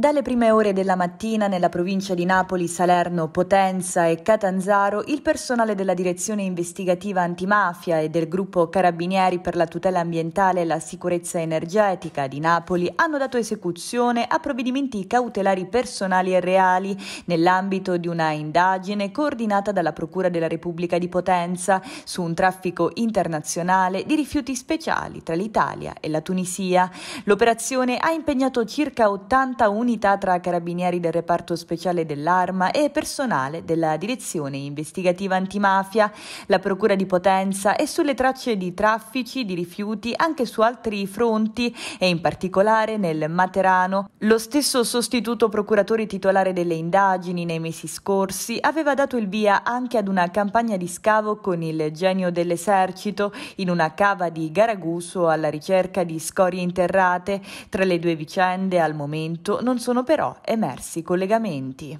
Dalle prime ore della mattina nella provincia di Napoli, Salerno, Potenza e Catanzaro, il personale della Direzione Investigativa Antimafia e del gruppo Carabinieri per la tutela ambientale e la sicurezza energetica di Napoli hanno dato esecuzione a provvedimenti cautelari personali e reali nell'ambito di una indagine coordinata dalla Procura della Repubblica di Potenza su un traffico internazionale di rifiuti speciali tra l'Italia e la Tunisia. L'operazione ha impegnato circa 81 unità tra carabinieri del reparto speciale dell'arma e personale della direzione investigativa antimafia, la Procura di Potenza e sulle tracce di traffici di rifiuti anche su altri fronti e in particolare nel Materano. Lo stesso sostituto procuratore titolare delle indagini nei mesi scorsi aveva dato il via anche ad una campagna di scavo con il genio dell'esercito in una cava di Garaguso alla ricerca di scorie interrate. Tra le due vicende al momento non non sono però emersi collegamenti.